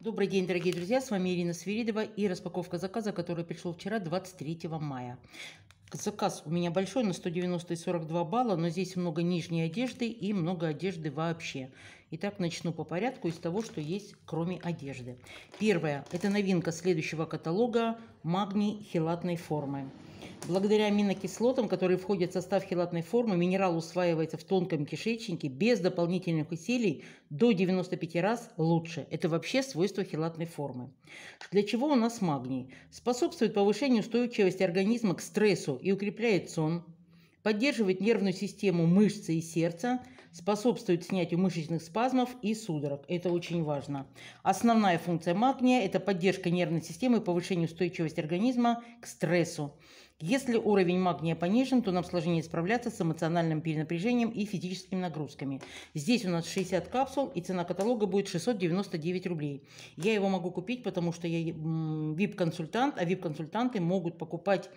Добрый день, дорогие друзья, с вами Ирина Свиридова и распаковка заказа, который пришел вчера, 23 мая. Заказ у меня большой, на 190 и 42 балла, но здесь много нижней одежды и много одежды вообще. Итак, начну по порядку из того, что есть, кроме одежды. Первое – это новинка следующего каталога магний хелатной формы. Благодаря аминокислотам, которые входят в состав хелатной формы, минерал усваивается в тонком кишечнике без дополнительных усилий до 95 раз лучше. Это вообще свойство хелатной формы. Для чего у нас магний? Способствует повышению устойчивости организма к стрессу и укрепляет сон, поддерживает нервную систему мышцы и сердца – способствует снятию мышечных спазмов и судорог. Это очень важно. Основная функция магния – это поддержка нервной системы и повышение устойчивости организма к стрессу. Если уровень магния понижен, то нам сложнее справляться с эмоциональным перенапряжением и физическими нагрузками. Здесь у нас 60 капсул, и цена каталога будет 699 рублей. Я его могу купить, потому что я VIP-консультант, а VIP-консультанты могут покупать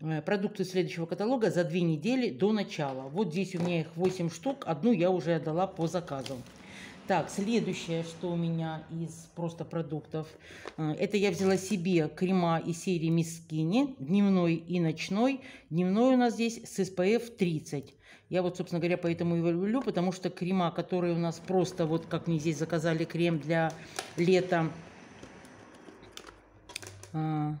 Э, продукты следующего каталога за две недели до начала. Вот здесь у меня их 8 штук, одну я уже отдала по заказу. Так, следующее, что у меня из просто продуктов, э, это я взяла себе крема из серии Мискини, дневной и ночной. Дневной у нас здесь с SPF 30. Я вот, собственно говоря, поэтому его люблю, потому что крема, которые у нас просто, вот как мне здесь заказали крем для лета, э,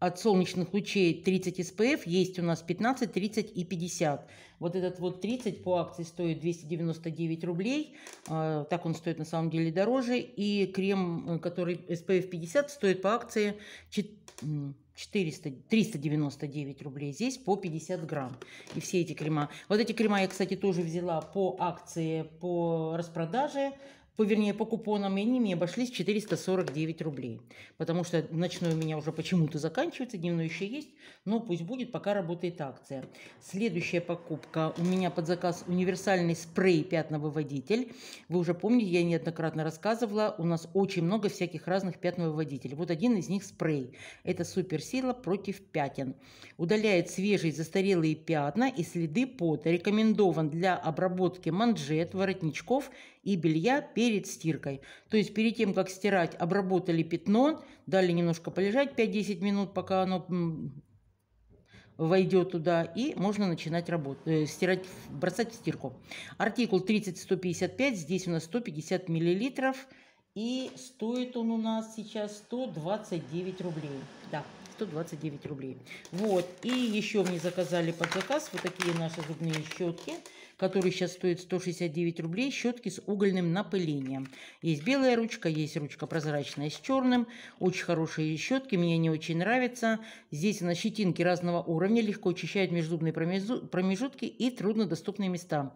от солнечных лучей 30 SPF, есть у нас 15, 30 и 50. Вот этот вот 30 по акции стоит 299 рублей, а, так он стоит на самом деле дороже. И крем, э, который SPF 50, стоит по акции 400, 399 рублей, здесь по 50 грамм. И все эти крема. Вот эти крема я, кстати, тоже взяла по акции, по распродаже по, вернее, по купонам и они обошлись 449 рублей. Потому что ночной у меня уже почему-то заканчивается, дневной еще есть, но пусть будет, пока работает акция. Следующая покупка. У меня под заказ универсальный спрей пятновыводитель. Вы уже помните, я неоднократно рассказывала, у нас очень много всяких разных пятновыводителей. Вот один из них спрей. Это суперсила против пятен. Удаляет свежие застарелые пятна и следы пота. Рекомендован для обработки манжет, воротничков и белья перед перед стиркой. То есть перед тем, как стирать, обработали пятно, дали немножко полежать 5-10 минут, пока оно войдет туда, и можно начинать работу, э, стирать, бросать в стирку. Артикул 30-155, здесь у нас 150 миллилитров – и стоит он у нас сейчас 129 рублей. Да, 129 рублей. Вот. И еще мне заказали под заказ вот такие наши зубные щетки, которые сейчас стоят 169 рублей. Щетки с угольным напылением. Есть белая ручка, есть ручка прозрачная с черным. Очень хорошие щетки, мне они очень нравятся. Здесь она щетинки разного уровня, легко очищают межзубные промежутки и труднодоступные места.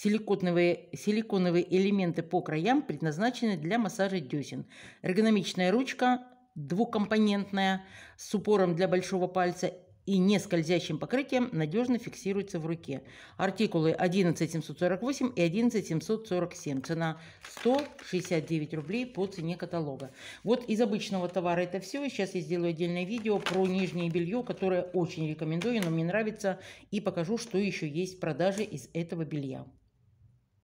Силиконовые, силиконовые элементы по краям предназначены для массажа десен. Эргономичная ручка двухкомпонентная с упором для большого пальца и нескользящим покрытием надежно фиксируется в руке. Артикулы 11748 и 11747. Цена 169 рублей по цене каталога. Вот из обычного товара это все. Сейчас я сделаю отдельное видео про нижнее белье, которое очень рекомендую, но мне нравится. И покажу, что еще есть в продаже из этого белья.